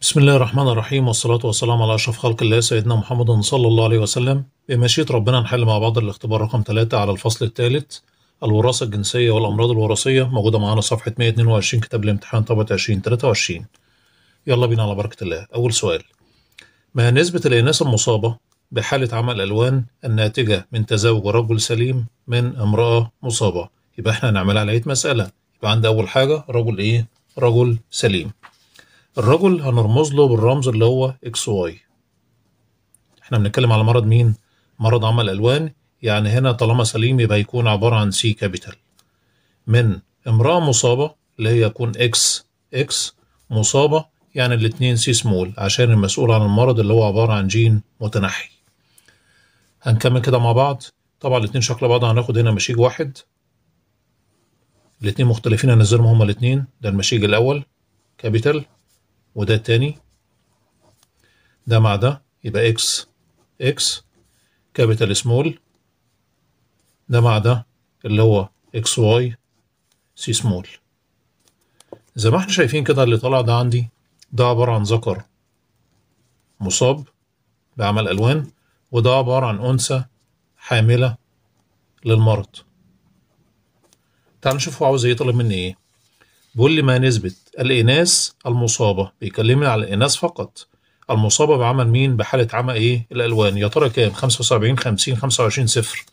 بسم الله الرحمن الرحيم والصلاة والسلام على أشرف خلق الله سيدنا محمد صلى الله عليه وسلم بمشيئة ربنا نحل مع بعض الاختبار رقم ثلاثة على الفصل الثالث الوراثة الجنسية والأمراض الوراثية موجودة معانا صفحة 122 كتاب الامتحان طبعة 2023 يلا بينا على بركة الله أول سؤال ما نسبة الإناث المصابة بحالة عمل ألوان الناتجة من تزاوج رجل سليم من امرأة مصابة يبقى احنا هنعملها على مسألة يبقى عندي أول حاجة رجل إيه؟ رجل سليم الرجل هنرمز له بالرمز اللي هو اكس واي احنا بنتكلم على مرض مين مرض عمى الالوان يعني هنا طالما سليم يبقى يكون عباره عن سي كابيتال من امراه مصابه اللي هي يكون اكس اكس مصابه يعني الاثنين سي سمول عشان المسؤول عن المرض اللي هو عباره عن جين متنحي هنكمل كده مع بعض طبعا الاثنين شكل بعض هناخد هنا مشيج واحد الاثنين مختلفين هنزلهم هما الاثنين ده المشيج الاول كابيتال وده التاني ده مع ده يبقى اكس اكس كابيتال سمول ده مع ده اللي هو اكس واي سي سمول زي ما احنا شايفين كده اللي طالع ده عندي ده عبارة عن ذكر مصاب بعمل ألوان وده عبارة عن أنثى حاملة للمرض تعال نشوف هو عاوز يطلب مني ايه لي ما نسبة الإناث المصابة بيكلمني على الإناث فقط المصابة بعمل مين بحالة عمى إيه الألوان يا ترى كام 75 50 25 صفر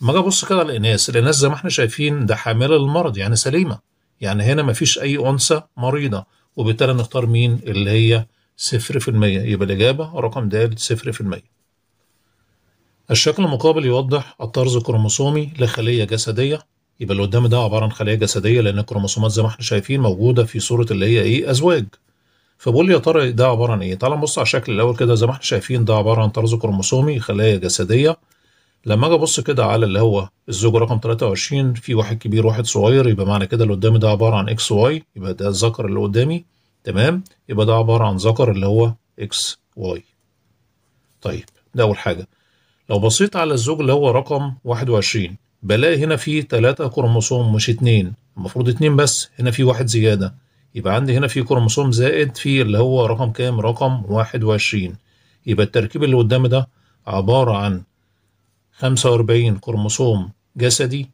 ما أجي أبص كده على الإناث الإناث زي ما إحنا شايفين ده حاملة للمرض يعني سليمة يعني هنا مفيش أي أنثى مريضة وبالتالي نختار مين اللي هي صفر في المية يبقى الإجابة رقم د صفر في المية الشكل المقابل يوضح الطرز الكروموسومي لخلية جسدية يبقى اللي قدام ده عباره عن خلايا جسديه لان الكروموسومات زي ما احنا شايفين موجوده في صوره اللي هي ايه ازواج فبقول لي يا ترى ده عباره عن ايه تعال نبص على الشكل الاول كده زي ما احنا شايفين ده عباره عن طراز كروموسومي خلايا جسديه لما اجي ابص كده على اللي هو الزوج رقم 23 في واحد كبير واحد صغير يبقى معنى كده اللي قدامي ده عباره عن اكس واي يبقى ده الذكر اللي قدامي تمام يبقى ده عباره عن ذكر اللي هو اكس واي طيب ده اول حاجه لو بصيت على الزوج اللي هو رقم 21 بلاقي هنا في تلاتة كروموسوم مش اتنين المفروض اتنين بس هنا في واحد زيادة يبقى عندي هنا في كروموسوم زائد في اللي هو رقم كام رقم واحد وعشرين يبقى التركيب اللي قدامي ده عبارة عن وأربعين كروموسوم جسدي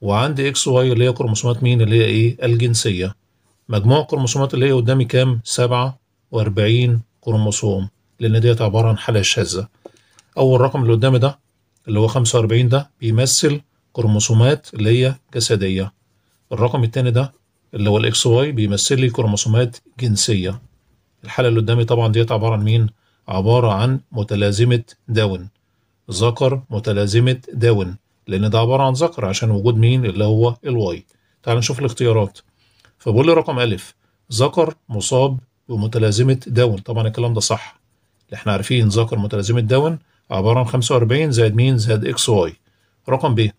وعندي اكس واي اللي هي كروموسومات مين اللي هي ايه الجنسية مجموع الكروموسومات اللي هي قدامي كام سبعة وأربعين كروموسوم لأن ديت عبارة عن حالة شاذة أول رقم اللي قدامي ده اللي هو وأربعين ده بيمثل كروموسومات اللي هي جسدية الرقم التاني ده اللي هو الاكس واي بيمثل لي كروموسومات جنسية الحالة اللي قدامي طبعا ديت عبارة عن مين؟ عبارة عن متلازمة داون ذكر متلازمة داون لأن ده عبارة عن ذكر عشان وجود مين اللي هو الواي تعال نشوف الاختيارات فبقول لي رقم ألف ذكر مصاب بمتلازمة داون طبعا الكلام ده صح اللي احنا عارفين ذكر متلازمة داون عبارة عن 45 زائد مين زائد اكس واي رقم ب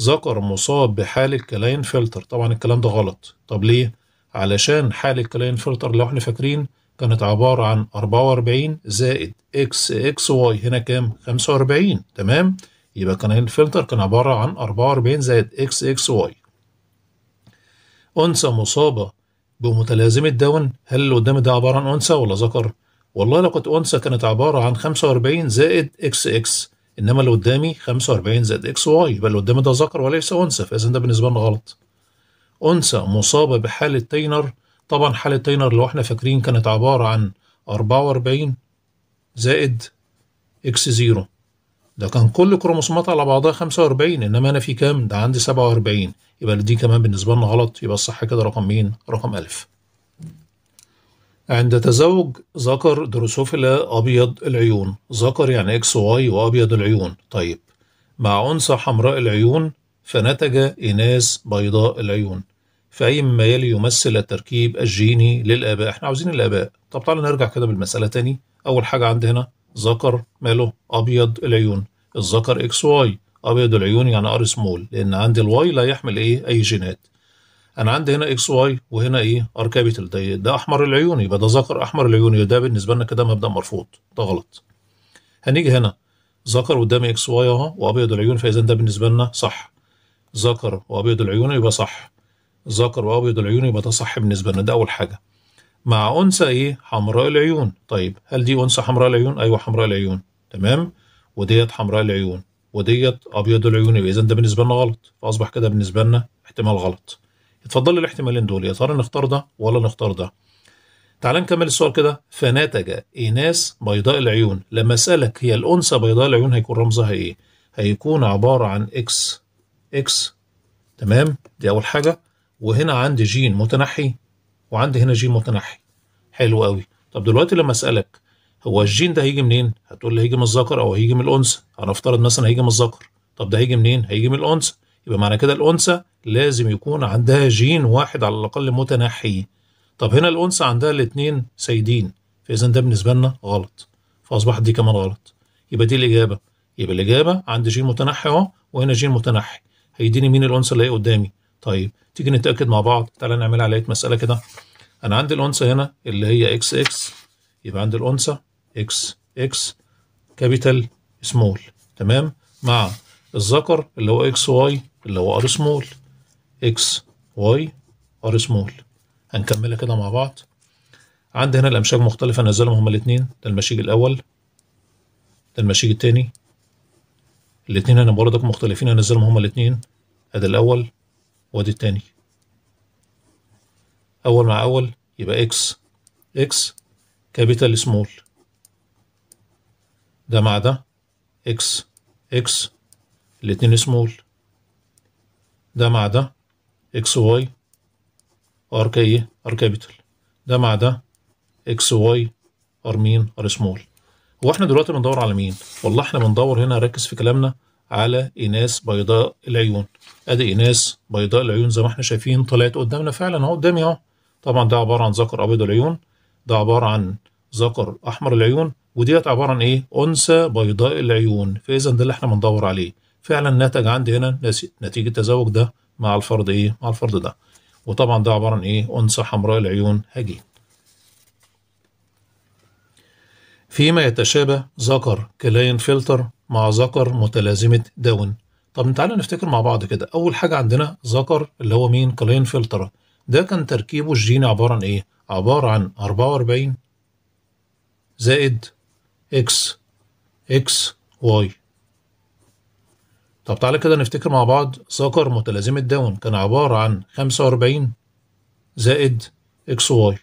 ذكر مصاب بحالة كلاين فلتر طبعا الكلام ده غلط طب ليه؟ علشان حالة كلاين فلتر لو احنا فاكرين كانت عبارة عن 44 زائد اكس اكس واي هنا كام؟ 45 تمام؟ يبقى كلاين فلتر كان عبارة عن 44 زائد اكس اكس واي أنثى مصابة بمتلازمة داون هل اللي قدامي ده عبارة عن أنثى ولا ذكر؟ والله لو كانت أنثى كانت عبارة عن 45 زائد اكس اكس انما اللي قدامي 45 زائد اكس واي يبقى اللي قدامي ده ذكر وليس انثى فاذا ده بالنسبه لنا غلط انثى مصابه بحاله تاينر طبعا حاله تاينر لو احنا فاكرين كانت عباره عن 44 زائد اكس زيرو ده كان كل كروموسومات على بعضها 45 انما انا في كام ده عندي 47 يبقى دي كمان بالنسبه لنا غلط يبقى الصح كده رقم مين رقم ألف عند تزوج ذكر دروسوفيلا أبيض العيون ذكر يعني إكس واي وأبيض العيون طيب مع أنثى حمراء العيون فنتج إناث بيضاء العيون فأي مما يلي يمثل التركيب الجيني للآباء احنا عاوزين الآباء طب تعالى نرجع كده بالمسألة تاني أول حاجة عندي هنا ذكر ماله أبيض العيون الذكر إكس واي أبيض العيون يعني أر سمول لأن عندي الواي لا يحمل إيه أي جينات انا عندي هنا اكس واي وهنا ايه ار كابيتال ده إيه؟ ده احمر العيون يبقى ده ذكر احمر العيون ده بالنسبه لنا كده مبدا مرفوض ده غلط هنيجي هنا ذكر قدامي اكس واي اهو وابيض العيون فاذا ده بالنسبه لنا صح ذكر وابيض العيون يبقى صح ذكر وابيض العيون يبقى ده صح بالنسبه لنا ده اول حاجه مع انثى ايه حمراء العيون طيب هل دي انثى حمراء العيون ايوه حمراء العيون تمام وديت حمراء العيون وديت ابيض العيون يبقى اذا ده بالنسبه لنا غلط فاصبح كده بالنسبه لنا احتمال غلط اتفضل الاحتمالين دول يا ترى نختار ده ولا نختار ده تعال نكمل السؤال كده فنتج إناث بيضاء العيون لما أسألك هي الأنثى بيضاء العيون هيكون رمزها إيه؟ هيكون عبارة عن إكس إكس تمام دي أول حاجة وهنا عندي جين متنحي وعندي هنا جين متنحي حلو قوي طب دلوقتي لما أسألك هو الجين ده هيجي منين؟ هتقول لي هيجي من الذكر أو هيجي من الأنثى هنفترض مثلا هيجي من الذكر طب ده هيجي منين؟ هيجي من الأنثى يبقى معنى كده الأنثى لازم يكون عندها جين واحد على الأقل متنحي طب هنا الأنثى عندها الاثنين سيدين فإذا ده بالنسبة لنا غلط فأصبحت دي كمان غلط يبقى دي الإجابة يبقى الإجابة عندي جين متنحي أهو وهنا جين متنحي هيديني مين الأنثى اللي هي قدامي طيب تيجي نتأكد مع بعض تعالى نعمل علية مسألة كده أنا عندي الأنثى هنا اللي هي إكس إكس يبقى عندي الأنثى إكس إكس كابيتال سمول تمام مع الذكر اللي هو إكس واي اللي هو ار سمول اكس واي ار سمول هنكملها كده مع بعض عندي هنا الامشاج مختلفه نزلهم هما الاثنين ده المشيج الاول ده المشيج الثاني الاثنين هنا برضك مختلفين هنزلهم هما الاثنين ادي الاول وادي الثاني اول مع اول يبقى اكس اكس كابيتال سمول ده مع ده اكس اكس الاتنين سمول ده مع ده اكس واي ار كي ار كابيتال ده مع ده اكس واي ار مين ار سمول هو احنا دلوقتي بندور على مين والله احنا بندور هنا ركز في كلامنا على إناث بيضاء العيون ادي إناث بيضاء العيون زي ما احنا شايفين طلعت قدامنا فعلا اهو قدامي اهو طبعا ده عبارة عن ذكر أبيض العيون ده عبارة عن ذكر أحمر العيون وديت عبارة عن إيه؟ أنثى بيضاء العيون فإذا ده اللي احنا بندور عليه فعلا نتج عندي هنا نتيجة تزاوج ده مع الفرد ايه مع الفرد ده وطبعا ده عباره عن ايه انثى حمراء العيون هجين فيما يتشابه ذكر كلاين فلتر مع ذكر متلازمه داون طب تعالى نفتكر مع بعض كده اول حاجه عندنا ذكر اللي هو مين كلاين فلتر ده كان تركيبه الجيني عباره عن ايه عباره عن 44 زائد اكس اكس واي طب تعالى كده نفتكر مع بعض سكر متلازمة داون كان عبارة عن 45 زائد اكس واي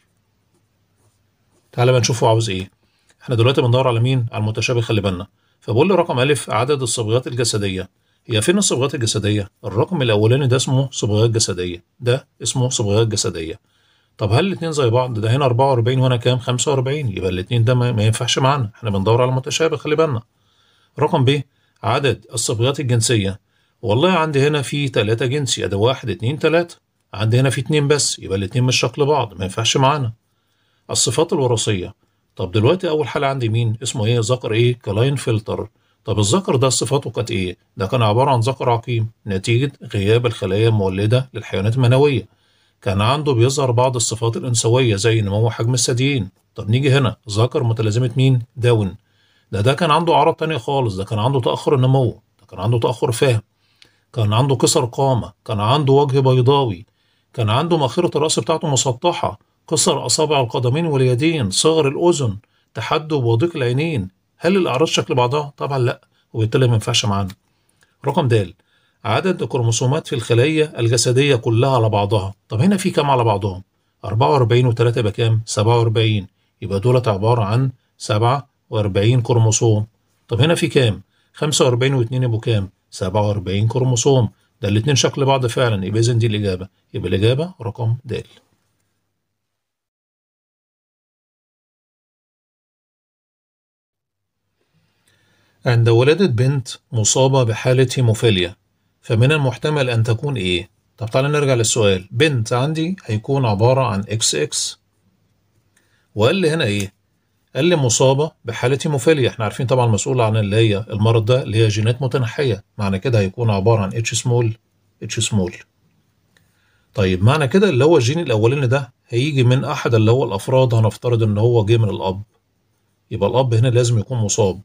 تعالى بقى نشوف هو عاوز ايه احنا دلوقتي بندور على مين على المتشابه خلي بالنا فبقول له رقم ا عدد الصبغات الجسديه هي فين الصبغات الجسديه الرقم الاولاني ده اسمه صبغات جسديه ده اسمه صبغات جسديه طب هل الاثنين زي بعض ده هنا 44 وهنا كام 45 يبقى الاثنين ده ما ينفعش معانا احنا بندور على المتشابه خلي بالنا رقم ب عدد الصبغات الجنسية والله عندي هنا في تلاتة جنسي ده واحد اتنين تلاتة عندي هنا في اتنين بس يبقى الاتنين مش شكل بعض ما ينفعش معانا الصفات الوراثية طب دلوقتي أول حالة عندي مين اسمه ايه ذكر ايه كلاين فلتر طب الذكر ده صفاته كانت ايه ده كان عبارة عن ذكر عقيم نتيجة غياب الخلايا المولدة للحيوانات المنوية كان عنده بيظهر بعض الصفات الأنثوية زي نمو حجم الثديين طب نيجي هنا ذكر متلازمة مين داون ده ده كان عنده اعراض تانية خالص ده كان عنده تاخر نمو ده كان عنده تاخر فهم كان عنده كسر قامه كان عنده وجه بيضاوي كان عنده مأخرة الرأس بتاعته مسطحة كسر أصابع القدمين واليدين صغر الأذن تحدب وضيق العينين هل الأعراض شكل بعضها؟ طبعا لا وبالتالي ما ينفعش معانا رقم د عدد الكروموسومات في الخلية الجسدية كلها على بعضها طب هنا في كام على بعضهم؟ 44 و3 يبقى كام 47 يبقى دولت عبارة عن 7 و40 كروموسوم طب هنا في كام 45 و2 يبقوا كام 47 كروموسوم ده الاتنين شكل بعض فعلا يبقى اذا دي الاجابه يبقى الاجابه رقم د عند ولادة بنت مصابة بحالة هيموفيليا فمن المحتمل أن تكون إيه؟ طب تعالى نرجع للسؤال بنت عندي هيكون عبارة عن اكس اكس وقال لي هنا إيه؟ قال لي مصابه بحاله هيموفيليا احنا عارفين طبعا المسؤول عن اللي هي المرض ده اللي هي جينات متنحيه معنى كده هيكون عباره عن اتش سمول اتش سمول طيب معنى كده اللي هو الجين الاولاني ده هيجي من احد اللي هو الافراد هنفترض ان هو جه من الاب يبقى الاب هنا لازم يكون مصاب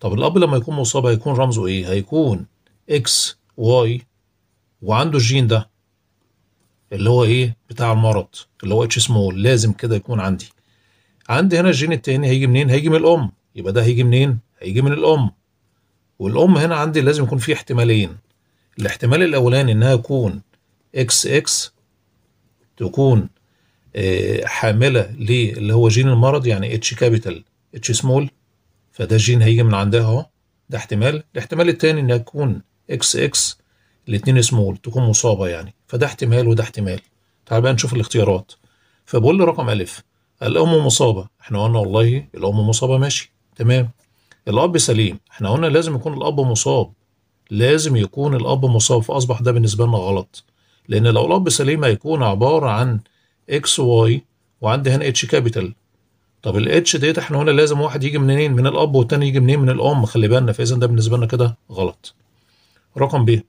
طب الاب لما يكون مصاب هيكون رمزه ايه هيكون اكس واي وعنده الجين ده اللي هو ايه بتاع المرض اللي هو اتش سمول لازم كده يكون عندي عندي هنا الجين التاني هيجي منين هيجي من الام يبقى ده هيجي منين هيجي من الام والام هنا عندي لازم يكون فيه احتمالين الاحتمال الاولاني انها تكون اكس اكس تكون آه، حامله للي هو جين المرض يعني اتش كابيتال اتش سمول فده جين هيجي من عندها اهو ده احتمال الاحتمال التاني انها تكون اكس اكس الاتنين سمول تكون مصابه يعني فده احتمال وده احتمال تعال بقى نشوف الاختيارات فبقول لي رقم الف الأم مصابة احنا قلنا والله الأم مصابة ماشي تمام الأب سليم احنا قلنا لازم يكون الأب مصاب لازم يكون الأب مصاب فأصبح ده بالنسبة لنا غلط لأن لو الأب سليم هيكون عبارة عن إكس واي وعندي هنا اتش كابيتال طب الاتش ديت احنا هنا لازم واحد يجي منين من الأب والتاني يجي منين من الأم خلي بالنا فإذا ده بالنسبة لنا كده غلط رقم ب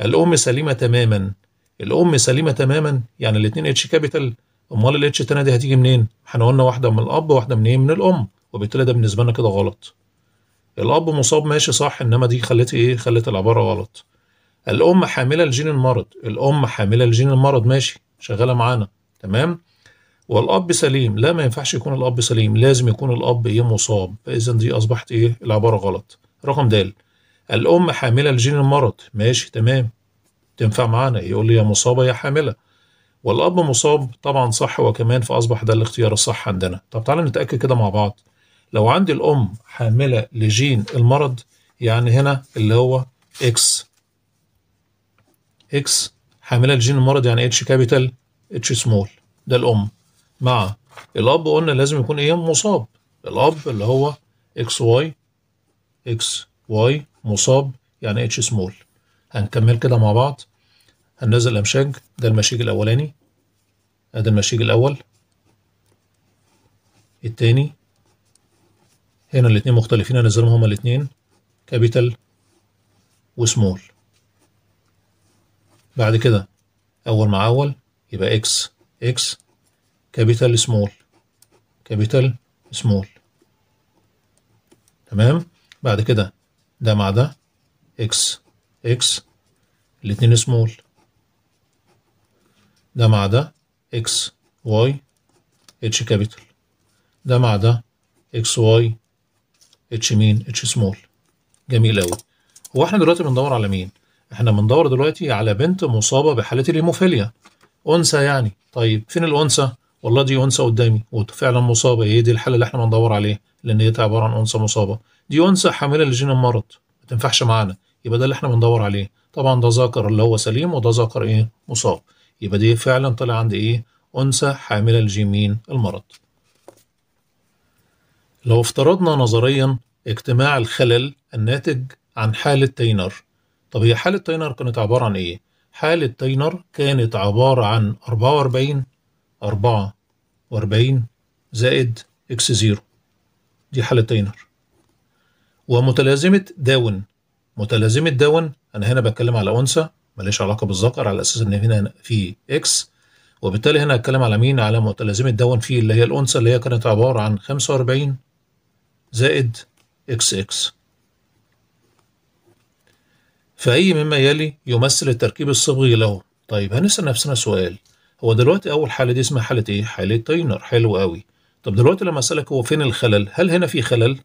الأم سليمة تماما الأم سليمة تماما يعني الاتنين اتش كابيتال امال الاتش تانية دي هتيجي منين؟ احنا قلنا واحدة من الأب واحدة من من الأم وبالتالي ده بالنسبة لنا كده غلط. الأب مصاب ماشي صح إنما دي خلت ايه؟ خلت العبارة غلط. الأم حاملة لجين المرض، الأم حاملة لجين المرض ماشي شغالة معانا تمام؟ والأب سليم لا ما ينفعش يكون الأب سليم لازم يكون الأب ايه مصاب فإذا دي أصبحت ايه؟ العبارة غلط. رقم د الأم حاملة لجين المرض ماشي تمام تنفع معانا يقول لي يا مصابة يا حاملة والاب مصاب طبعا صح وكمان فاصبح ده الاختيار الصح عندنا طب تعالى نتاكد كده مع بعض لو عندي الام حامله لجين المرض يعني هنا اللي هو اكس اكس حامله لجين المرض يعني اتش كابيتال اتش سمول ده الام مع الاب قلنا لازم يكون ايه مصاب الاب اللي هو اكس واي اكس واي مصاب يعني اتش سمول هنكمل كده مع بعض هننزل الأمشاج ده المشيج الأولاني أدي المشيج الأول التاني هنا الاتنين مختلفين هنزلهم هما الاتنين كابيتال وسمول بعد كده أول مع أول يبقى إكس إكس كابيتال سمول كابيتال سمول تمام بعد كده ده مع ده إكس إكس الاتنين سمول ده مع ده اكس واي اتش كابيتال ده مع ده اكس واي اتش مين اتش سمول جميل قوي هو احنا دلوقتي بندور على مين احنا بندور دلوقتي على بنت مصابه بحاله الهيموفيليا انثى يعني طيب فين الانثى والله دي انثى قدامي وفعلا مصابه هي إيه دي الحاله اللي احنا بندور عليها لان هي عباره عن انثى مصابه دي انثى حامله لجين المرض ما تنفعش معانا يبقى ده اللي احنا بندور عليه طبعا ده ذكر اللي هو سليم وده ذكر ايه مصاب يبقى دي فعلا طلع عند ايه انثى حامله الجيمين المرض لو افترضنا نظريا اجتماع الخلل الناتج عن حالة تاينر طب هي حالة تاينر كانت عبارة عن ايه؟ حالة تاينر كانت عبارة عن 44 4 و40 زائد اكس زيرو دي حالة تاينر ومتلازمة داون متلازمة داون أنا هنا بتكلم على أنثى ماليش علاقه بالذكر على اساس ان هنا في اكس وبالتالي هنا هتكلم على مين على متلازمه دون في اللي هي الانثى اللي هي كانت عباره عن 45 زائد اكس اكس فأي مما يلي يمثل التركيب الصبغي له طيب هنسأل نفسنا سؤال هو دلوقتي أول حالة دي اسمها حالة إيه؟ حالة تاينر حلو قوي طب دلوقتي لما أسألك هو فين الخلل؟ هل هنا في خلل؟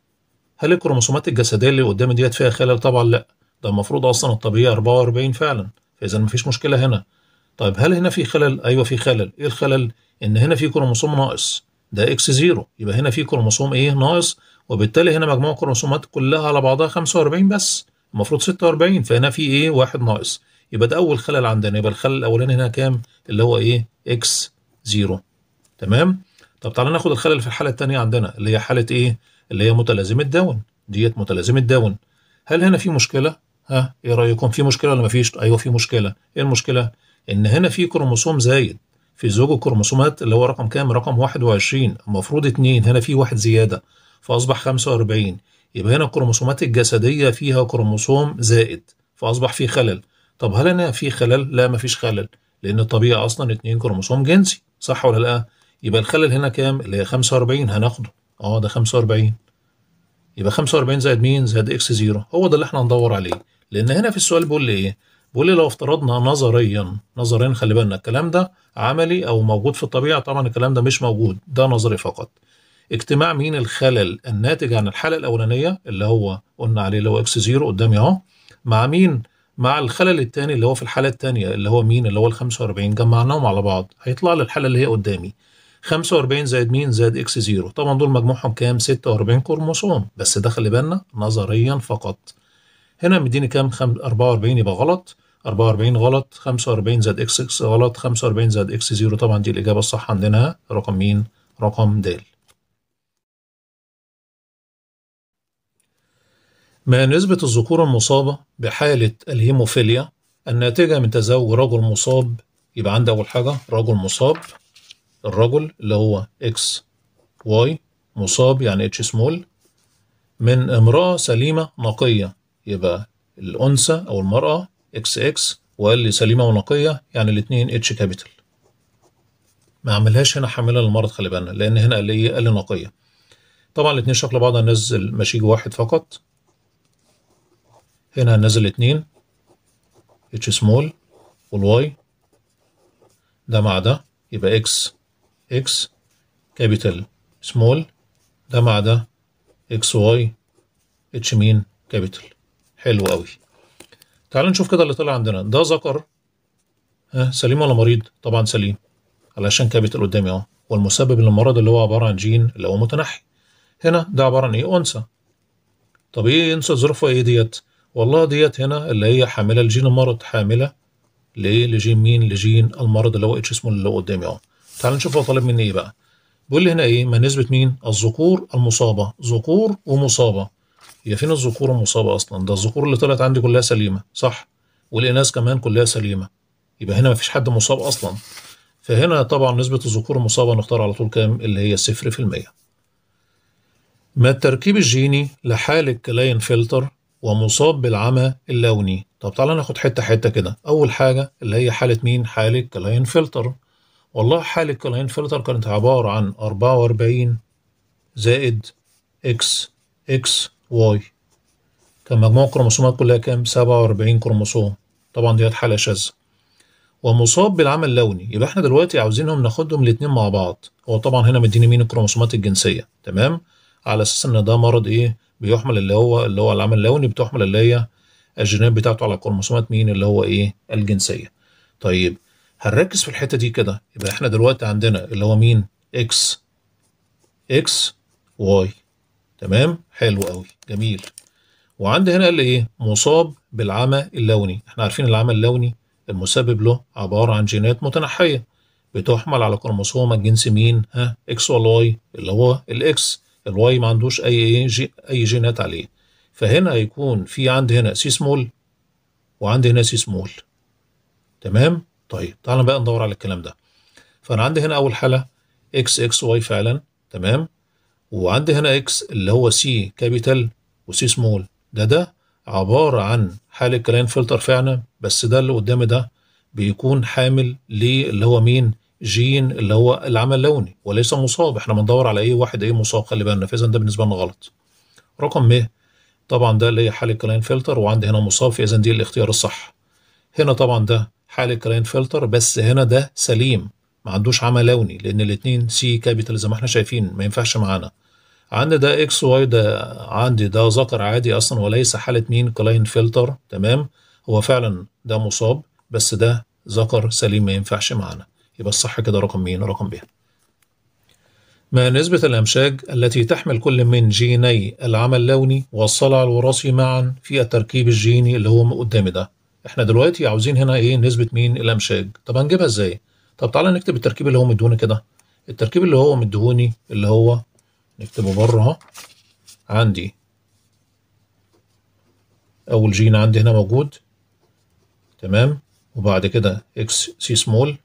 هل الكروموسومات الجسدية اللي قدامي ديت فيها خلل؟ طبعا لأ ده المفروض اصلا الطبيعي 44 فعلا فاذا مفيش مشكله هنا طيب هل هنا في خلل ايوه في خلل ايه الخلل ان هنا في كروموسوم ناقص ده اكس زيرو يبقى هنا في كروموسوم ايه ناقص وبالتالي هنا مجموع الكروموسومات كلها على بعضها 45 بس المفروض 46 فهنا في ايه واحد ناقص يبقى ده اول خلل عندنا يبقى الخلل الاولاني هنا كام اللي هو ايه اكس زيرو تمام طب تعالى ناخد الخلل في الحاله الثانيه عندنا اللي هي حاله ايه اللي هي متلازمه داون ديت متلازمه داون هل هنا في مشكله ها ايه رايكم في مشكله ولا ما فيش ايوه في مشكله ايه المشكله ان هنا في كروموسوم زايد في زوج الكروموسومات اللي هو رقم كام رقم 21 المفروض 2 هنا في واحد زياده فاصبح 45 يبقى هنا الكروموسومات الجسديه فيها كروموسوم زائد فاصبح في خلل طب هل هنا في خلل لا ما فيش خلل لان الطبيعه اصلا 2 كروموسوم جنسي صح ولا لا يبقى الخلل هنا كام اللي هي 45 هناخده اه ده 45 يبقى 45 زائد مين زائد اكس زيرو هو ده اللي احنا هندور عليه لان هنا في السؤال بيقول لي ايه بيقول لي لو افترضنا نظريا نظريا خلي بالنا الكلام ده عملي او موجود في الطبيعه طبعا الكلام ده مش موجود ده نظري فقط اجتماع مين الخلل الناتج عن الحاله الاولانيه اللي هو قلنا عليه اللي هو اكس زيرو قدامي اهو مع مين مع الخلل الثاني اللي هو في الحاله الثانيه اللي هو مين اللي هو ال 45 جمعناهم على بعض هيطلع لي الحاله اللي هي قدامي 45 زائد مين زائد اكس زيرو طبعا دول مجموعهم كام 46 كروموسوم بس ده خلي بالنا نظريا فقط هنا مديني كام 44 يبقى غلط 44 غلط 45 زائد اكس اكس غلط 45 زائد اكس زيرو طبعا دي الاجابه الصح عندنا رقم مين رقم د ما نسبة الذكور المصابة بحالة الهيموفيليا الناتجة من تزوج رجل مصاب يبقى عندي أول حاجة رجل مصاب الرجل اللي هو اكس واي مصاب يعني اتش سمول من امرأة سليمة نقية يبقى الأنثى أو المرأة اكس اكس واللي سليمة ونقية يعني الاتنين اتش كابيتال ما عملهاش هنا حاملة للمرض خلي بالنا لأن هنا قال لي ايه قال لي نقية طبعا الاتنين شكل بعض هننزل مشيج واحد فقط هنا هننزل اتنين اتش سمول والواي ده مع ده يبقى اكس اكس كابيتال سمول ده مع ده اكس واي اتش مين كابيتال حلو قوي تعالوا نشوف كده اللي طلع عندنا ده ذكر ها سليم ولا مريض طبعا سليم علشان كابيتال قدامي اهو والمسبب للمرض اللي هو عباره عن جين اللي هو متنحي هنا ده عباره عن ايه انثى طب ايه انثى ظروفها ايه ديت والله ديت هنا اللي هي حامله لجين المرض حامله ليه لجين مين لجين المرض اللي هو اتش اسمه اللي هو قدامي اهو تعال نشوف هو طالب مني ايه بقى بيقول لي هنا ايه ما نسبه مين الذكور المصابه ذكور ومصابه هي فين الذكور المصابه اصلا ده الذكور اللي طلعت عندي كلها سليمه صح والاناث كمان كلها سليمه يبقى هنا ما فيش حد مصاب اصلا فهنا طبعا نسبه الذكور المصابه نختار على طول كام اللي هي صفر في المية ما التركيب الجيني لحالة كلاين فلتر ومصاب بالعمى اللوني طب تعالى ناخد حتة حتة كده أول حاجة اللي هي حالة مين حالة كلاين فلتر والله حالة كلاين فلتر كانت عبارة عن أربعة وأربعين زائد اكس اكس واي كان مجموع الكروموسومات كلها كام؟ سبعة وأربعين كروموسوم طبعا ديت حالة شاذة ومصاب بالعمل اللوني يبقى احنا دلوقتي عاوزينهم ناخدهم الاتنين مع بعض هو طبعا هنا مديني مين الكروموسومات الجنسية تمام على اساس ان ده مرض ايه بيحمل اللي هو اللي هو العمل اللوني بتحمل اللي هي الجينات بتاعته على كروموسومات مين اللي هو ايه الجنسية طيب هنركز في الحته دي كده يبقى احنا دلوقتي عندنا اللي هو مين اكس اكس واي تمام حلو قوي جميل وعند هنا اللي ايه مصاب بالعمى اللوني احنا عارفين العمى اللوني المسبب له عباره عن جينات متنحيه بتحمل على كروموسوم الجنس مين ها اكس واي اللي هو الاكس الواي ما عندوش اي إيه؟ جي اي جينات عليه فهنا هيكون في عند هنا سي سمول وعند هنا سي سمول تمام طيب تعال بقى ندور على الكلام ده فانا عندي هنا اول حاله اكس اكس واي فعلا تمام وعندي هنا اكس اللي هو سي كابيتال وسي سمول ده ده عباره عن حاله كلاين فلتر فعلا بس ده اللي قدامي ده بيكون حامل اللي هو مين جين اللي هو العمل اللوني وليس مصاب احنا بندور على ايه واحد ايه مصاب خلي بالنا فاذا ده بالنسبه لنا غلط رقم م طبعا ده اللي هي حاله كلاين فلتر وعندي هنا مصاب فاذا دي الاختيار الصح هنا طبعا ده حالة كراين فلتر بس هنا ده سليم ما عندوش عمى لوني لان الاتنين سي كابيتال زي ما احنا شايفين ما ينفعش معانا عندي ده اكس واي ده عندي ده ذكر عادي اصلا وليس حالة مين كلاين فلتر تمام هو فعلا ده مصاب بس ده ذكر سليم ما ينفعش معانا يبقى الصح كده رقم مين رقم ب ما نسبة الأمشاج التي تحمل كل من جيني العمى اللوني والصلع الوراثي معا في التركيب الجيني اللي هو قدامي ده احنا دلوقتي عاوزين هنا ايه نسبه مين الامشاج طب هنجيبها ازاي طب تعالى نكتب التركيب اللي هو مديهوني كده التركيب اللي هو مديهوني اللي هو نكتبه بره اهو عندي اول جين عندي هنا موجود تمام وبعد كده اكس سي سمول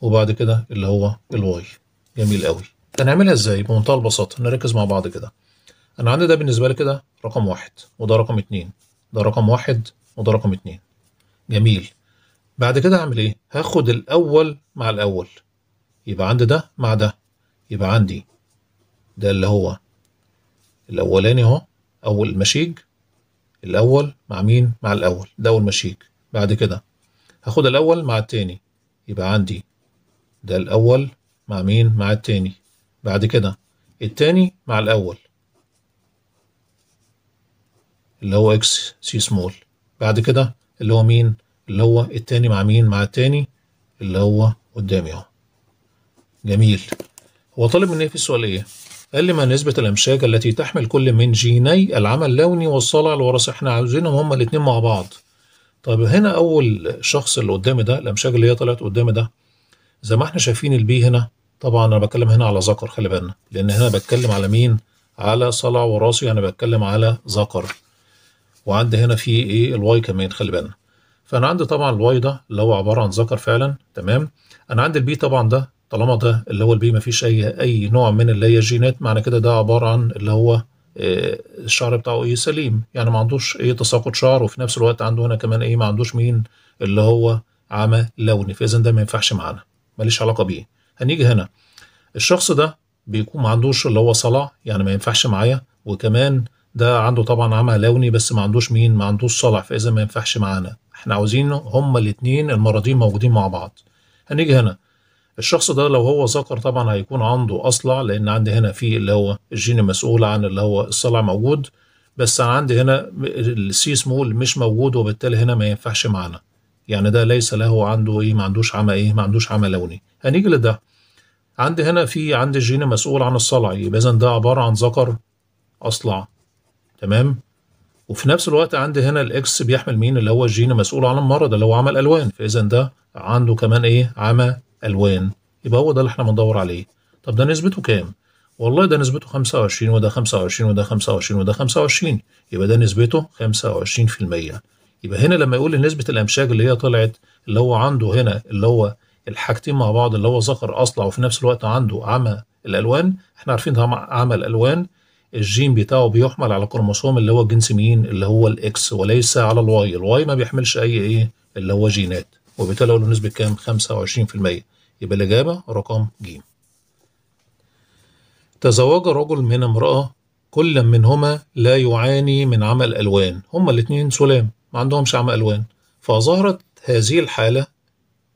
وبعد كده اللي هو الواي جميل قوي هنعملها ازاي بمنتهى البساطه نركز مع بعض كده انا عندي ده بالنسبه لي كده رقم واحد وده رقم اتنين ده رقم واحد وده رقم اتنين جميل بعد كده هعمل ايه هاخد الاول مع الاول يبقى عندي ده مع ده يبقى عندي ده اللي هو الاولاني اهو اول مشيج الاول مع مين مع الاول ده اول مشيج بعد كده هاخد الاول مع التاني يبقى عندي ده الاول مع مين مع التاني بعد كده التاني مع الاول اللي هو اكس سي سمول بعد كده اللي هو مين اللي هو التاني مع مين مع التاني اللي هو قدامي اهو جميل هو طالب مني إيه في السؤال ايه قال لي ما نسبة الأمشاج التي تحمل كل من جيني العمل اللوني والصلع الوراثي احنا عاوزينهم هما الاتنين مع بعض طب هنا أول شخص اللي قدامي ده الأمشاج اللي هي طلعت قدامي ده زي ما احنا شايفين البي هنا طبعا أنا بتكلم هنا على ذكر خلي بالنا لأن هنا بتكلم على مين على صلع وراثي أنا يعني بتكلم على ذكر وعندي هنا في ايه الواي كمان خلي بالنا فانا عندي طبعا الواي ده اللي هو عباره عن ذكر فعلا تمام انا عندي البي طبعا ده طالما ده اللي هو البي ما فيش اي اي نوع من اللي هي الجينات معنى كده ده عباره عن اللي هو آه، الشعر بتاعه ايه سليم يعني ما عندوش ايه تساقط شعر وفي نفس الوقت عنده هنا كمان ايه ما عندوش مين اللي هو عمى لوني فاذا ده ما ينفعش معانا ماليش علاقه بيه هنيجي هنا الشخص ده بيكون ما عندوش اللي هو صلع يعني ما ينفعش معايا وكمان ده عنده طبعا عمى لوني بس ما عندوش مين ما عندوش صلع فاذا ما ينفعش معانا احنا عاوزين هما الاثنين المرضين موجودين مع بعض هنيجي هنا الشخص ده لو هو ذكر طبعا هيكون عنده اصلع لان عندي هنا في اللي هو الجين المسؤول عن اللي هو الصلع موجود بس عندي هنا السي سمول مش موجود وبالتالي هنا ما ينفعش معانا يعني ده ليس له عنده ايه ما عندوش عمى ايه ما عندوش عمى لوني هنيجي لده عندي هنا في عندي الجين مسؤول عن الصلع يبقى اذا ده عباره عن ذكر اصلع تمام وفي نفس الوقت عندي هنا الاكس بيحمل مين اللي هو الجين مسؤول عن المرض اللي هو عمل الوان فاذا ده عنده كمان ايه عمى الوان يبقى هو ده اللي احنا بندور عليه طب ده نسبته كام والله ده نسبته 25 وده 25 وده 25 وده 25 يبقى ده نسبته 25% يبقى هنا لما يقول نسبة الأمشاج اللي هي طلعت اللي هو عنده هنا اللي هو الحاجتين مع بعض اللي هو ذكر أصلع وفي نفس الوقت عنده عمى الألوان احنا عارفين ده عمى الألوان الجين بتاعه بيحمل على كروموسوم اللي هو جنس مين اللي هو الاكس وليس على الواي الواي ما بيحملش اي ايه اللي هو جينات وبالتالي له نسبه كام 25% يبقى الاجابه رقم ج تزوج رجل من امراه كل منهما لا يعاني من عمى الالوان هما الاثنين سلام ما عندهمش عمى الوان فظهرت هذه الحاله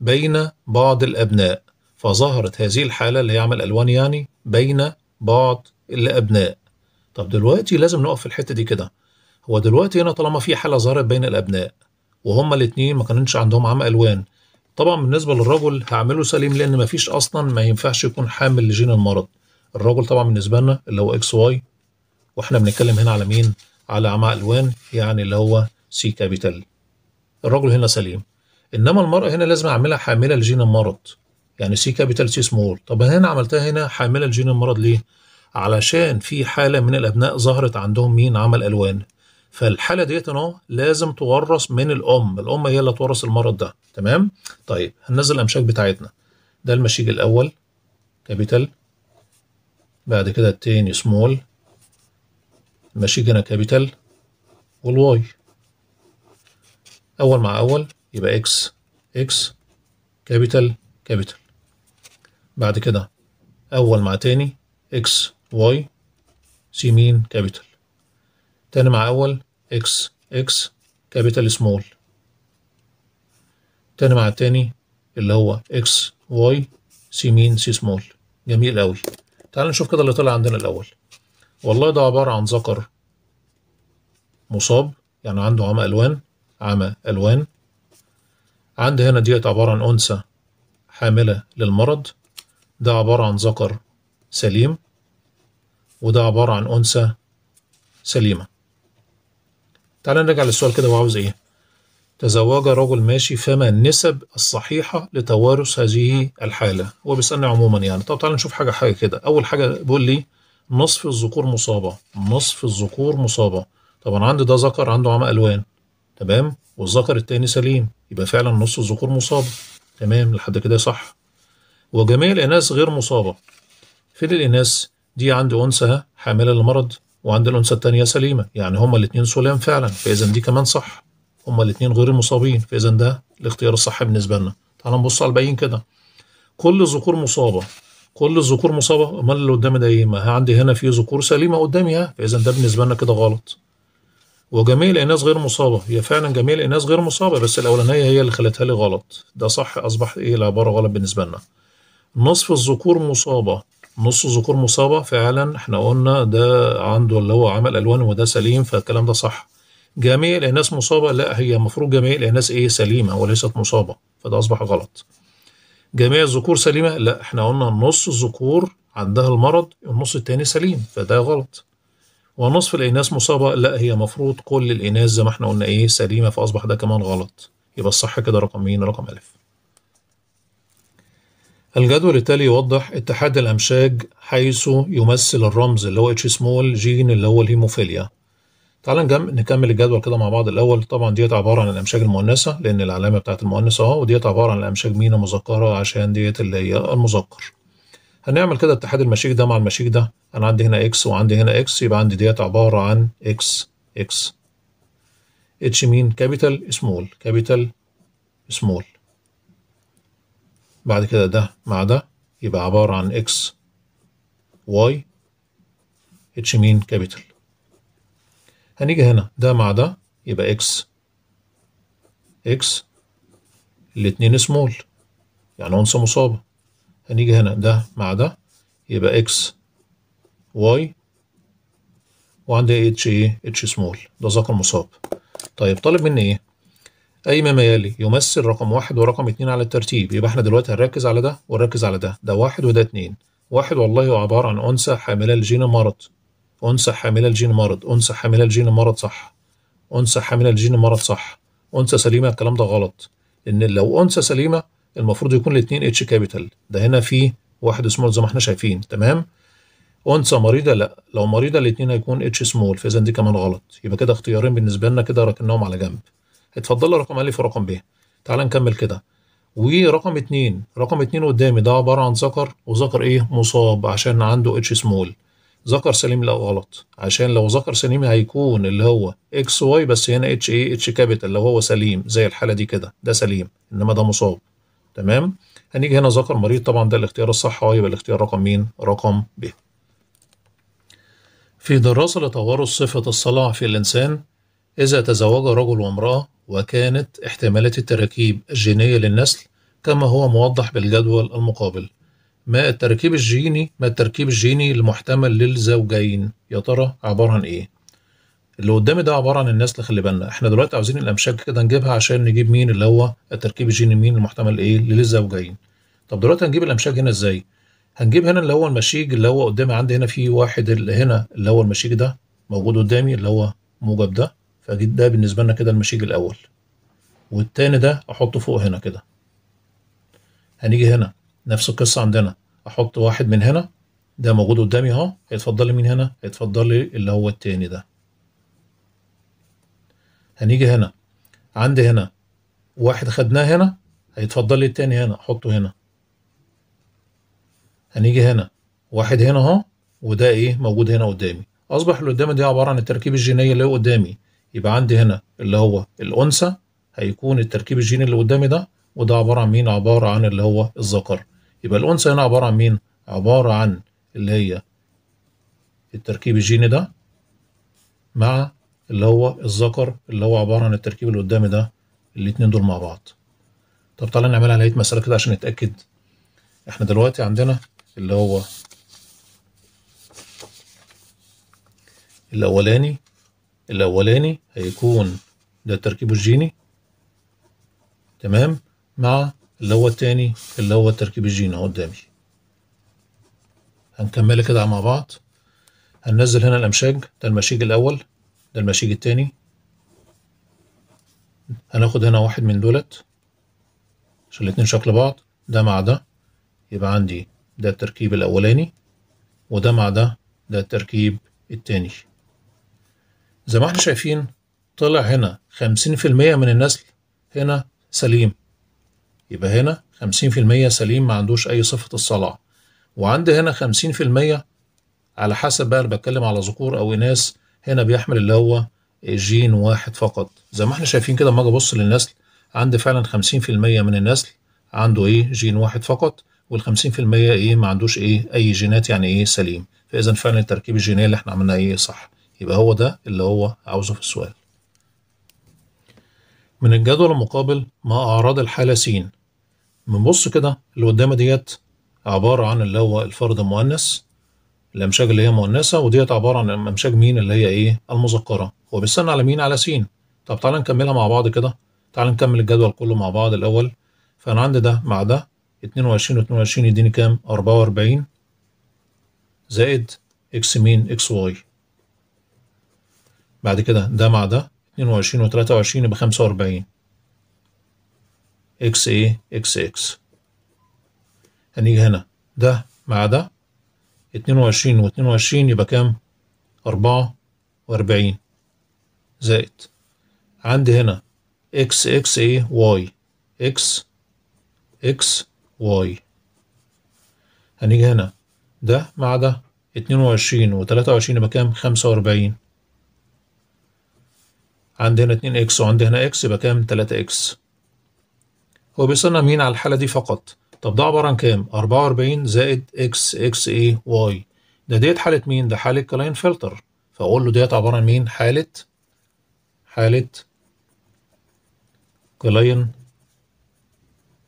بين بعض الابناء فظهرت هذه الحاله اللي هي عمى الالوان يعني بين بعض الابناء طب دلوقتي لازم نقف في الحتة دي كده هو دلوقتي هنا طالما في حالة ظهرت بين الأبناء وهما الاتنين ما كانش عندهم عمى ألوان طبعا بالنسبة للرجل هعمله سليم لأن ما فيش أصلا ما ينفعش يكون حامل لجين المرض الرجل طبعا بالنسبة لنا اللي هو إكس واي واحنا بنتكلم هنا على مين؟ على عمى ألوان يعني اللي هو سي كابيتال الرجل هنا سليم انما المرأة هنا لازم اعملها حاملة لجين المرض يعني سي كابيتال سي سمول طب هنا عملتها هنا حاملة لجين المرض ليه؟ علشان في حالة من الأبناء ظهرت عندهم مين عمل ألوان فالحالة ديت أهو لازم تورث من الأم الأم هي اللي تورث المرض ده تمام طيب هننزل الأمشاك بتاعتنا ده المشيج الأول كابيتال بعد كده التاني سمول المشيج هنا كابيتال والواي أول مع أول يبقى إكس إكس كابيتال كابيتال بعد كده أول مع تاني إكس واي سي مين كابيتال تاني مع أول إكس إكس كابيتال سمول تاني مع التاني اللي هو إكس واي سي مين سي سمول جميل أوي تعال نشوف كده اللي طلع عندنا الأول والله ده عبارة عن ذكر مصاب يعني عنده عمى ألوان عمى ألوان عند هنا ديت عبارة عن أنثى حاملة للمرض ده عبارة عن ذكر سليم وده عبارة عن أنثى سليمة تعال نرجع للسؤال كده وعاوز إيه تزوج رجل ماشي فما النسب الصحيحة لتوارث هذه الحالة هو بيسألني عموما يعني طب تعال نشوف حاجة حاجة كده أول حاجة بيقول لي نصف الذكور مصابة نصف الذكور مصابة طبعا عندي ده ذكر عنده عمى ألوان تمام والذكر التاني سليم يبقى فعلا نص الذكور مصابة تمام لحد كده صح وجميع الإناث غير مصابة فين الإناث دي عند أنثى ها حاملة للمرض وعند الأنثى التانية سليمة يعني هما الاتنين سلام فعلا فإذا دي كمان صح هما الاتنين غير مصابين فإذا ده الاختيار الصح بالنسبة لنا تعال نبص على الباقيين كده كل الذكور مصابة كل الذكور مصابة أمال اللي قدامي ده إيه؟ ما عندي هنا في ذكور سليمة قدامي ها فإذا ده بالنسبة لنا كده غلط وجميع الإناث غير مصابة هي فعلا جميع الإناث غير مصابة بس الأولانية هي اللي خلتها لي غلط ده صح أصبح إيه العبارة غلط بالنسبة لنا نصف الذكور مصابة نص ذكور مصابة فعلا احنا قلنا ده عنده اللي هو عمل ألوان وده سليم فالكلام ده صح جميع الإناث مصابة لا هي المفروض جميع الإناث إيه سليمة وليست مصابة فده أصبح غلط جميع الذكور سليمة لا احنا قلنا نص الذكور عندها المرض النص التاني سليم فده غلط ونصف الإناث مصابة لا هي مفروض كل الإناث زي ما احنا قلنا إيه سليمة فأصبح ده كمان غلط يبقى الصح كده رقم مين رقم ألف الجدول التالي يوضح اتحاد الأمشاج حيث يمثل الرمز اللي هو اتش سمول جين اللي هو الهيموفيليا تعال نكمل الجدول كده مع بعض الأول طبعا ديت عبارة عن الأمشاج المؤنثة لأن العلامة بتاعت المؤنسة أهو وديت عبارة عن الأمشاج مينا مذكرة عشان ديت اللي هي المذكر هنعمل كده اتحاد المشيك ده مع المشيك ده أنا عندي هنا إكس وعندي هنا إكس يبقى عندي ديت عبارة عن إكس إكس اتش مين كابيتال سمول كابيتال سمول بعد كده ده مع ده يبقى عبارة عن اكس واي اتش مين كابيتال هنيجي هنا ده مع ده يبقى اكس اكس الاتنين سمول يعني أنثى مصابة هنيجي هنا ده مع ده يبقى اكس واي وعندي اتش ايه اتش سمول ده ذكر مصاب طيب طالب مني ايه أي ما يلي يمثل رقم واحد ورقم اتنين على الترتيب يبقى احنا دلوقتي هنركز على ده ونركز على ده ده واحد وده اتنين واحد والله هو عبارة عن أنثى حاملة لجين مرض أنثى حاملة لجين مرض أنثى حاملة لجين مرض صح أنثى حاملة لجين مرض صح أنثى سليمة الكلام ده غلط إن لو أنثى سليمة المفروض يكون الاتنين اتش كابيتال ده هنا في واحد سمول زي ما احنا شايفين تمام أنثى مريضة لا لو مريضة الاتنين هيكون اتش سمول فإذا دي كمان غلط يبقى كده اختيارين بالنسبة لنا كده ركناهم على جنب اتفضل رقم الف ورقم ب تعال نكمل كده ورقم اتنين رقم اتنين قدامي ده عباره عن ذكر وذكر ايه مصاب عشان عنده اتش سمول ذكر سليم لا غلط عشان لو ذكر سليم هيكون اللي هو اكس واي بس هنا اتش ايه اتش كابيتال لو هو سليم زي الحاله دي كده ده سليم انما ده مصاب تمام هنيجي هنا ذكر مريض طبعا ده الاختيار الصح هو آه، يبقى الاختيار رقم مين رقم ب في دراسة لتوارث صفة الصلع في الإنسان إذا تزوج رجل وامرأة وكانت احتمالات التراكيب الجينية للنسل كما هو موضح بالجدول المقابل ما التركيب الجيني ما التركيب الجيني المحتمل للزوجين يا ترى عبارة عن إيه؟ اللي قدامي ده عبارة عن النسل خلي بالنا احنا دلوقتي عاوزين الأمشاج كده نجيبها عشان نجيب مين اللي هو التركيب الجيني مين المحتمل إيه للزوجين طب دلوقتي هنجيب الأمشاج هنا إزاي؟ هنجيب هنا اللي هو المشيج اللي هو قدامي عندي هنا في واحد اللي هنا اللي هو المشيج ده موجود قدامي اللي هو موجب ده فاجيب ده بالنسبه لنا كده المشيج الاول والتاني ده احطه فوق هنا كده هنيجي هنا نفس القصه عندنا احط واحد من هنا ده موجود قدامي اهو هيتفضل لي مين هنا هيتفضل لي اللي هو التاني ده هنيجي هنا عندي هنا واحد خدناه هنا هيتفضل لي التاني هنا احطه هنا هنيجي هنا واحد هنا اهو وده ايه موجود هنا قدامي اصبح اللي قدامي دي عباره عن التركيب الجينيه اللي قدامي يبقى عندي هنا اللي هو الانثى هيكون التركيب الجيني اللي قدامي ده وده عباره عن مين عباره عن اللي هو الذكر يبقى الانثى هنا عباره عن مين عباره عن اللي هي التركيب الجيني ده مع اللي هو الذكر اللي هو عباره عن التركيب اللي قدامي ده الاتنين دول مع بعض طب تعالى نعملها لقيت مساله كده عشان نتاكد احنا دلوقتي عندنا اللي هو الاولاني الأولاني هيكون ده تركيبه الجيني تمام مع اللي هو التاني اللي هو التركيب الجيني اهو قدامي هنكمل كده مع بعض هننزل هنا الأمشاج ده المشيج الأول ده المشيج التاني هناخد هنا واحد من دولت عشان الاتنين شكل بعض ده مع ده يبقى عندي ده التركيب الأولاني وده مع ده ده التركيب التاني زي ما احنا شايفين طلع هنا خمسين في المية من النسل هنا سليم يبقى هنا خمسين في المية سليم ما عندوش أي صفة الصلع وعند هنا خمسين في المية على حسب بقى بتكلم على ذكور أو إناث هنا بيحمل اللي هو جين واحد فقط زي ما احنا شايفين كده ما اجي ابص للنسل عند فعلا خمسين في المية من النسل عنده ايه جين واحد فقط وال 50% ايه ما عندوش ايه اي جينات يعني ايه سليم فاذا فعلا التركيب الجينيه اللي احنا عملناه ايه صح يبقى هو ده اللي هو عاوزه في السؤال من الجدول المقابل مع أعراض الحالة س بنبص كده اللي قدامه ديت عبارة عن اللي هو الفرد المؤنث الأمشاج اللي هي مؤنثة وديت عبارة عن أمشاج مين اللي هي إيه المذكرة هو بيستنى على مين على س طب تعالى نكملها مع بعض كده تعالى نكمل الجدول كله مع بعض الأول فأنا عندي ده مع ده 22 و 22 يديني كام 44 زائد اكس مين اكس واي بعد كده ده مع ده اتنين وعشرين وتلاتة وعشرين يبقى خمسة وأربعين إكس إيه إكس إكس هنيجي هنا ده مع ده اتنين وعشرين واتنين وعشرين يبقى كام أربعة وأربعين زائد عندي هنا إكس إكس إيه واي إكس إكس واي هنيجي هنا ده مع ده اتنين وعشرين وتلاتة وعشرين يبقى كام خمسة وأربعين عندنا 2 اكس وعندي هنا اكس يبقى كام 3 اكس هو بيسألنا مين على الحالة دي فقط طب ده عبارة عن كام 44 زائد اكس اكس اي واي ده ديت حالة مين ده حالة كلاين فلتر فأقول له ديت عبارة عن مين حالة حالة كلاين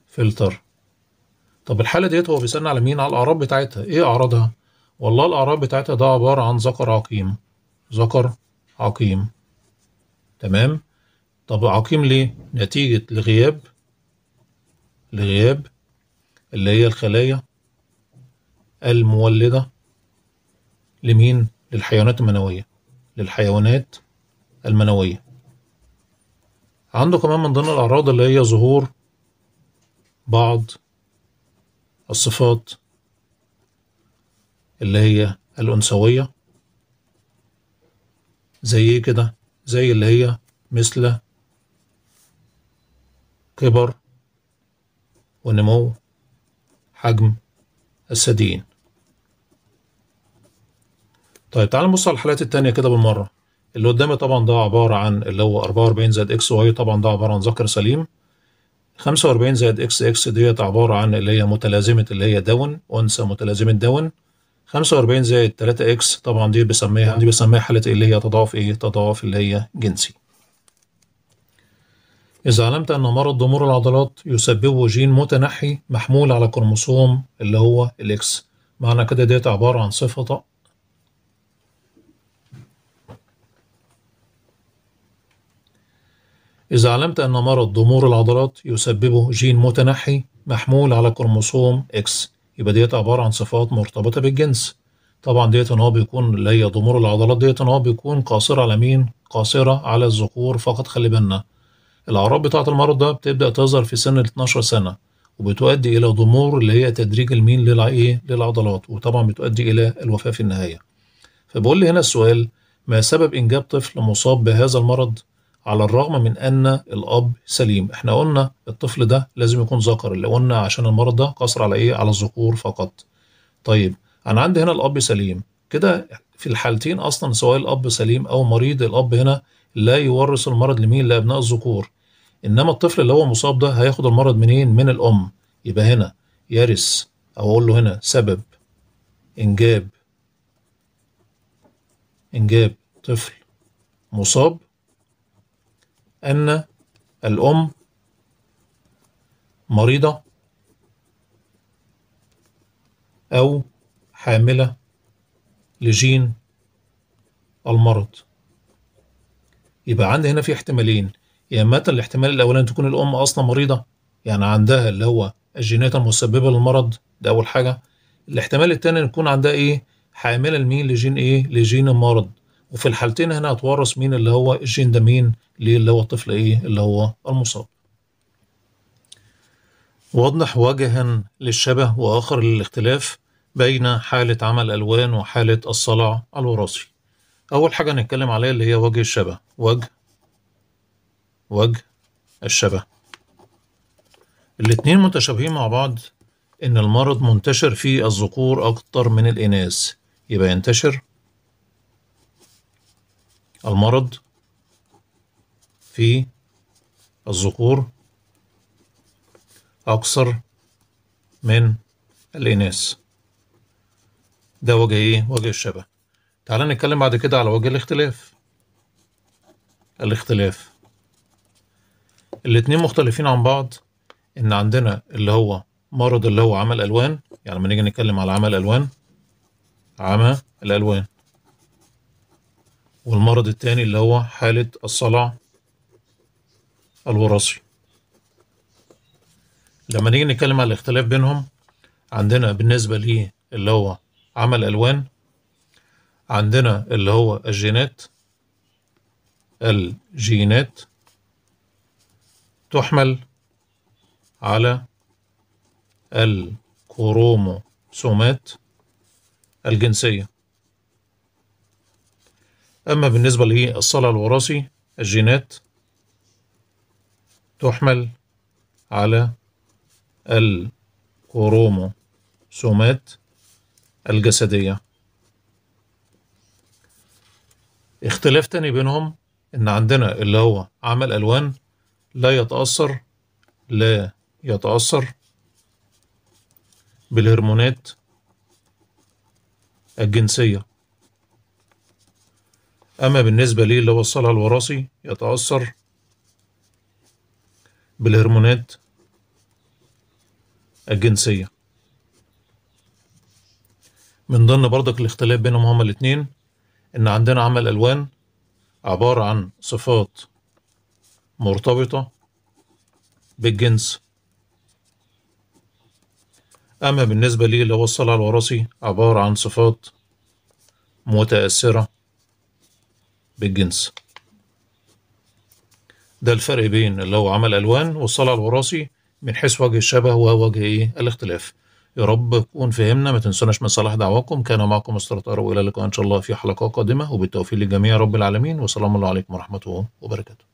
فلتر طب الحالة ديت هو بيسألنا على مين على الأعراض بتاعتها إيه أعراضها والله الأعراض بتاعتها ده عبارة عن ذكر عقيم ذكر عقيم تمام طب عقيم ليه نتيجة لغياب لغياب اللي هي الخلايا المولدة لمين للحيوانات المنوية للحيوانات المنوية عنده كمان من ضمن الأعراض اللي هي ظهور بعض الصفات اللي هي الأنثوية زي إيه كده زي اللي هي مثل كبر ونمو حجم الثديين طيب تعال نبص على الحالات التانية كده بالمرة اللي قدامي طبعا ده عبارة عن اللي هو 44 زائد اكس واي طبعا ده عبارة عن ذكر سليم 45 زائد اكس اكس ديت عبارة عن اللي هي متلازمة اللي هي داون أنثى متلازمة داون 45 زائد 3 اكس طبعا دي بسميها دي بسميها حالة اللي هي تضاعف ايه؟ تضاعف اللي هي جنسي. إذا علمت أن مرض ضمور العضلات يسببه جين متنحي محمول على كروموسوم اللي هو الإكس، معنى كده ديت عبارة عن صفة إذا علمت أن مرض ضمور العضلات يسببه جين متنحي محمول على كروموسوم إكس، يبقى ديت عبارة عن صفات مرتبطة بالجنس طبعا ديت ان هو بيكون اللي هي ضمور العضلات ديت ان هو بيكون قاصرة على مين؟ قاصرة على الذكور فقط خلي بالنا الأعراض بتاعة المرض ده بتبدأ تظهر في سن ال 12 سنة وبتؤدي إلى ضمور اللي هي تدريج المين إيه؟ للعضلات وطبعا بتؤدي إلى الوفاة في النهاية. فبقول لي هنا السؤال ما سبب إنجاب طفل مصاب بهذا المرض؟ على الرغم من ان الاب سليم احنا قلنا الطفل ده لازم يكون ذكر اللي قلنا عشان المرض ده قصر على ايه على الذكور فقط طيب انا عندي هنا الاب سليم كده في الحالتين اصلا سواء الاب سليم او مريض الاب هنا لا يورث المرض لمين لابناء الذكور انما الطفل اللي هو مصاب ده هياخد المرض منين من الام يبقى هنا يرث او اقول له هنا سبب انجاب انجاب طفل مصاب أن الأم مريضة أو حاملة لجين المرض يبقى عندي هنا في احتمالين يا يعني اما الاحتمال الاولاني تكون الام اصلا مريضه يعني عندها اللي هو الجينات المسببه للمرض ده اول حاجه الاحتمال الثاني يكون عندها ايه حامله لمين لجين ايه لجين المرض وفي الحالتين هنا هتورث مين اللي هو الجين ده مين ليه اللي هو الطفل ايه اللي هو المصاب وضح وجها للشبه وآخر للاختلاف بين حالة عمل ألوان وحالة الصلع الوراثي أول حاجة نتكلم عليها اللي هي وجه الشبه وجه وجه الشبه الاتنين متشابهين مع بعض إن المرض منتشر في الذكور أكتر من الإناث يبقى ينتشر المرض في الذكور أكثر من الإناث ده وجه إيه؟ وجه الشبه تعال نتكلم بعد كده على وجه الاختلاف الاختلاف الاتنين مختلفين عن بعض إن عندنا اللي هو مرض اللي هو عمل ألوان يعني لما نيجي نتكلم على عمل ألوان عمى الألوان والمرض الثاني اللي هو حالة الصلع الوراثي لما نيجي نتكلم على الاختلاف بينهم عندنا بالنسبة ليه اللي هو عمل ألوان عندنا اللي هو الجينات الجينات تحمل على الكروموسومات الجنسية أما بالنسبة للصلع الوراثي الجينات تحمل على الكروموسومات الجسدية اختلاف تاني بينهم إن عندنا اللي هو عمل ألوان لا يتأثر لا يتأثر بالهرمونات الجنسية أما بالنسبة لي اللي هو الصلع الوراثي يتأثر بالهرمونات الجنسية من ضمن برضك الاختلاف بينهم هما الاتنين إن عندنا عمل ألوان عبارة عن صفات مرتبطة بالجنس أما بالنسبة لي اللي هو الصلع الوراثي عبارة عن صفات متأثرة بالجنس ده الفرق بين اللي هو عمل ألوان والصلع الوراثي من حيث وجه الشبه ووجه إيه الاختلاف يا رب تكون فهمنا ما تنسوناش من صلاح دعواكم كان معكم مستر طارق وإلى اللقاء إن شاء الله في حلقة قادمة وبالتوفيق للجميع رب العالمين والسلام عليكم ورحمة الله وبركاته